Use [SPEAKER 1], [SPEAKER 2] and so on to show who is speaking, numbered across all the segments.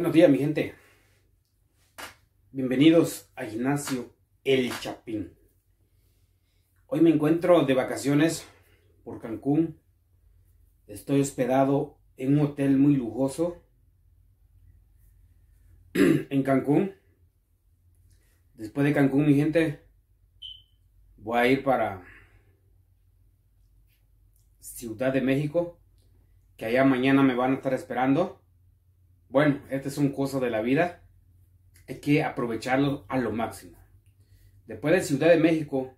[SPEAKER 1] Buenos días, mi gente. Bienvenidos a Gimnasio El Chapín. Hoy me encuentro de vacaciones por Cancún. Estoy hospedado en un hotel muy lujoso en Cancún. Después de Cancún, mi gente, voy a ir para Ciudad de México, que allá mañana me van a estar esperando bueno, este es un coso de la vida. Hay que aprovecharlo a lo máximo. Después de Ciudad de México,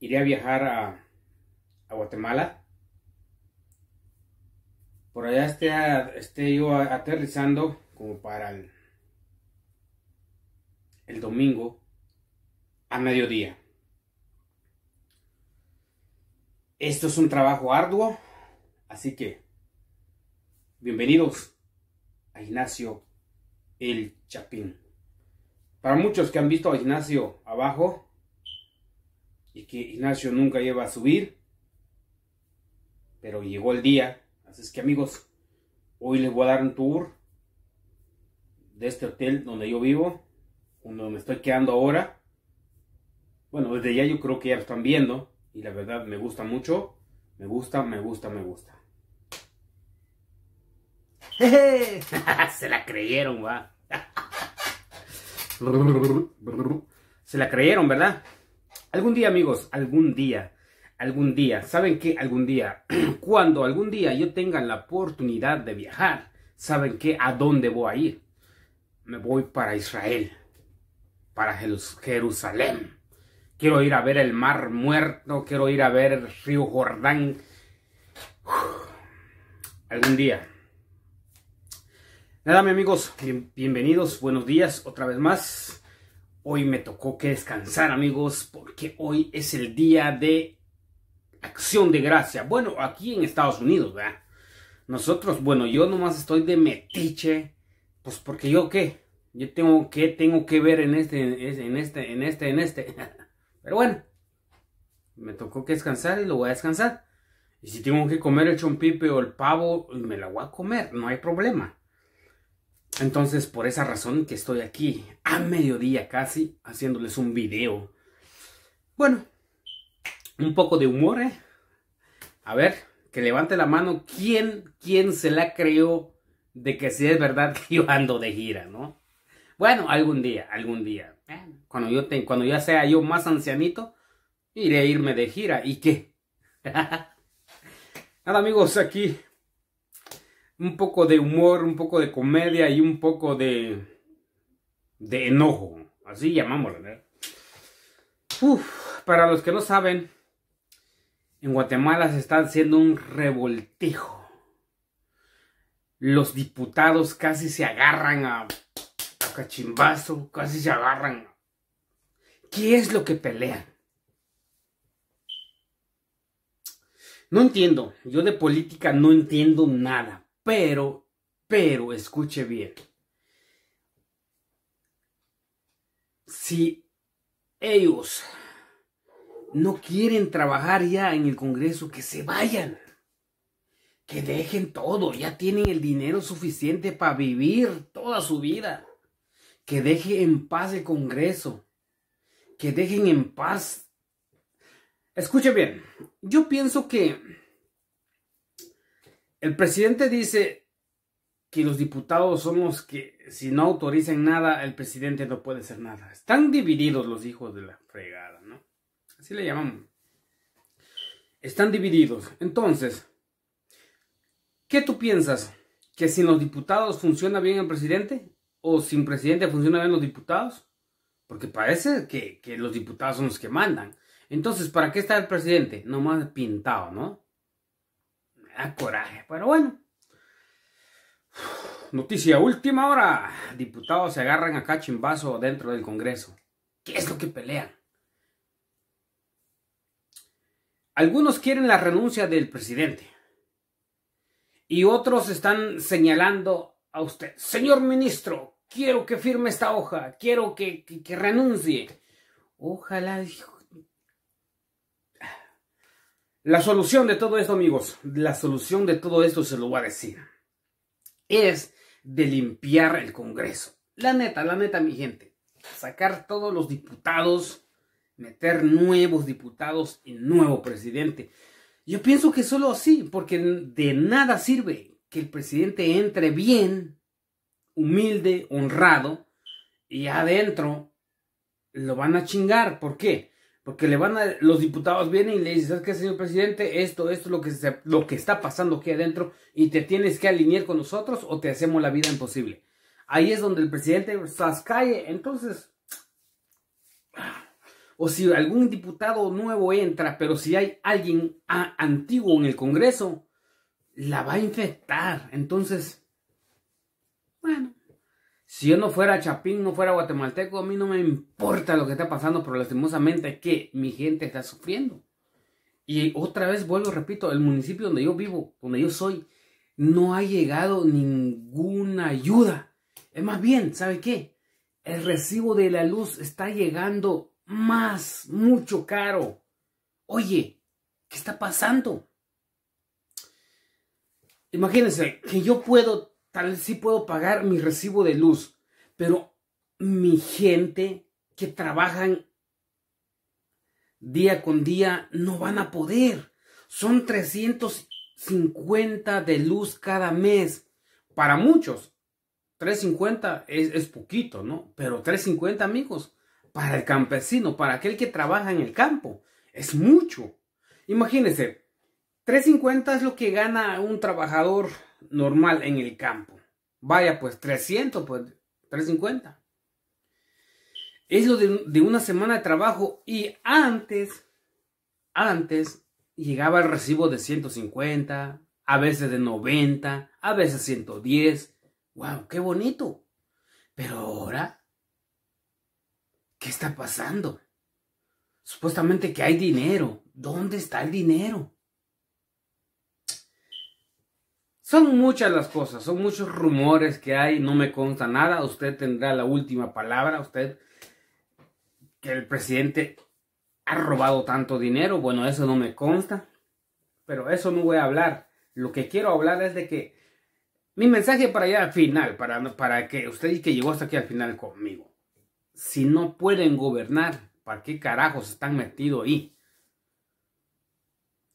[SPEAKER 1] iré a viajar a, Guatemala. Por allá esté, yo aterrizando como para el, el domingo a mediodía. Esto es un trabajo arduo, así que bienvenidos. Ignacio el Chapín. Para muchos que han visto a Ignacio abajo y que Ignacio nunca lleva a subir, pero llegó el día. Así es que amigos, hoy les voy a dar un tour de este hotel donde yo vivo, donde me estoy quedando ahora. Bueno, desde ya yo creo que ya lo están viendo y la verdad me gusta mucho. Me gusta, me gusta, me gusta. Se la creyeron, va. Se la creyeron, ¿verdad? Algún día, amigos, algún día, algún día, ¿saben que Algún día, cuando algún día yo tenga la oportunidad de viajar, ¿saben que ¿A dónde voy a ir? Me voy para Israel, para Jerusalén. Quiero ir a ver el Mar Muerto, quiero ir a ver el Río Jordán. algún día. Nada, mi amigos, bienvenidos, buenos días otra vez más. Hoy me tocó que descansar, amigos, porque hoy es el día de acción de gracia. Bueno, aquí en Estados Unidos, ¿verdad? Nosotros, bueno, yo nomás estoy de metiche, pues porque yo qué, yo tengo que, tengo que ver en este, en este, en este, en este. Pero bueno, me tocó que descansar y lo voy a descansar. Y si tengo que comer el chompipe o el pavo, me la voy a comer, no hay problema. Entonces, por esa razón que estoy aquí, a mediodía casi, haciéndoles un video. Bueno, un poco de humor, ¿eh? A ver, que levante la mano quién, quién se la creó de que si es verdad que yo ando de gira, ¿no? Bueno, algún día, algún día. Cuando, yo cuando ya sea yo más ancianito, iré a irme de gira. ¿Y qué? Nada amigos, aquí un poco de humor, un poco de comedia y un poco de, de enojo. Así llamámoslo, para los que no saben, en Guatemala se está haciendo un revoltejo. Los diputados casi se agarran a, a cachimbazo, casi se agarran. ¿Qué es lo que pelean? No entiendo, yo de política no entiendo nada, pero, pero, escuche bien. Si ellos no quieren trabajar ya en el Congreso, que se vayan. Que dejen todo, ya tienen el dinero suficiente para vivir toda su vida. Que dejen en paz el Congreso. Que dejen en paz. Escuche bien, yo pienso que el presidente dice que los diputados son los que, si no autorizan nada, el presidente no puede hacer nada. Están divididos los hijos de la fregada, ¿no? Así le llamamos. Están divididos. Entonces, ¿qué tú piensas? ¿Que sin los diputados funciona bien el presidente? ¿O sin presidente funciona bien los diputados? Porque parece que, que los diputados son los que mandan. Entonces, ¿para qué está el presidente? Nomás pintado, ¿no? Ah, coraje. Pero bueno. Noticia última hora. Diputados se agarran a cachimbazo dentro del Congreso. ¿Qué es lo que pelean? Algunos quieren la renuncia del presidente. Y otros están señalando a usted. Señor ministro, quiero que firme esta hoja. Quiero que, que renuncie. Ojalá, dijo la solución de todo esto, amigos, la solución de todo esto se lo voy a decir. Es de limpiar el Congreso. La neta, la neta, mi gente. Sacar todos los diputados, meter nuevos diputados y nuevo presidente. Yo pienso que solo así, porque de nada sirve que el presidente entre bien, humilde, honrado, y adentro lo van a chingar. ¿Por qué? Porque le van a, los diputados vienen y le dicen, ¿sabes qué, señor presidente? Esto, esto es lo que, lo que está pasando aquí adentro y te tienes que alinear con nosotros o te hacemos la vida imposible. Ahí es donde el presidente las cae. Entonces, o si algún diputado nuevo entra, pero si hay alguien antiguo en el Congreso, la va a infectar. Entonces, bueno, si yo no fuera chapín, no fuera guatemalteco, a mí no me importa lo que está pasando, pero lastimosamente que mi gente está sufriendo. Y otra vez vuelvo, repito, el municipio donde yo vivo, donde yo soy, no ha llegado ninguna ayuda. Es más bien, ¿sabe qué? El recibo de la luz está llegando más, mucho caro. Oye, ¿qué está pasando? Imagínense que yo puedo Tal vez sí puedo pagar mi recibo de luz, pero mi gente que trabajan día con día no van a poder. Son 350 de luz cada mes. Para muchos, 350 es, es poquito, ¿no? Pero 350 amigos, para el campesino, para aquel que trabaja en el campo, es mucho. Imagínense, 350 es lo que gana un trabajador normal en el campo. Vaya, pues 300, pues 350. Es lo de, una semana de trabajo y antes, antes llegaba el recibo de 150, a veces de 90, a veces 110. ¡Wow! ¡Qué bonito! Pero ahora, ¿qué está pasando? Supuestamente que hay dinero. ¿Dónde está el dinero? Son muchas las cosas, son muchos rumores que hay, no me consta nada, usted tendrá la última palabra, usted que el presidente ha robado tanto dinero, bueno, eso no me consta, pero eso no voy a hablar. Lo que quiero hablar es de que mi mensaje para allá al final, para, para que usted que llegó hasta aquí al final conmigo, si no pueden gobernar, ¿para qué carajos están metidos ahí?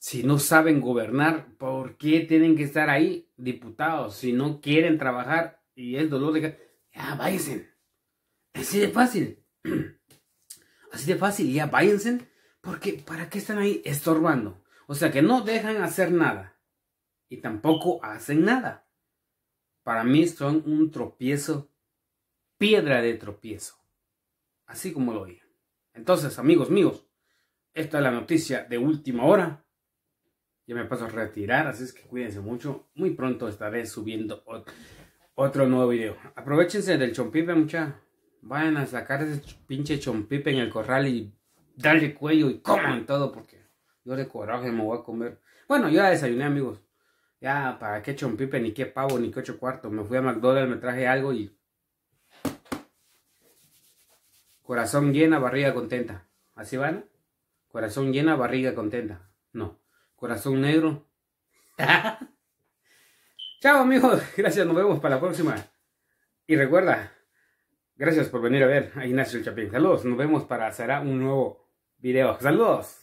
[SPEAKER 1] Si no saben gobernar, ¿por qué tienen que estar ahí diputados? Si no quieren trabajar y es dolor de... Ya váyanse. Así de fácil. Así de fácil, ya váyanse. Porque ¿para qué están ahí estorbando? O sea que no dejan hacer nada. Y tampoco hacen nada. Para mí son un tropiezo, piedra de tropiezo. Así como lo oí. Entonces, amigos míos, esta es la noticia de última hora ya me paso a retirar, así es que cuídense mucho. Muy pronto estaré subiendo otro nuevo video. Aprovechense del chompipe, mucha. Vayan a sacar ese pinche chompipe en el corral y darle cuello y coman todo, porque yo de coraje me voy a comer. Bueno, yo ya desayuné, amigos. Ya, para qué chompipe, ni qué pavo, ni qué ocho cuartos. Me fui a McDonald's, me traje algo y... Corazón llena, barriga contenta. ¿Así van? Corazón llena, barriga contenta. No. Corazón negro. Chao amigos, gracias, nos vemos para la próxima. Y recuerda, gracias por venir a ver a Ignacio el Chapín. Saludos, nos vemos para hacer un nuevo video. Saludos.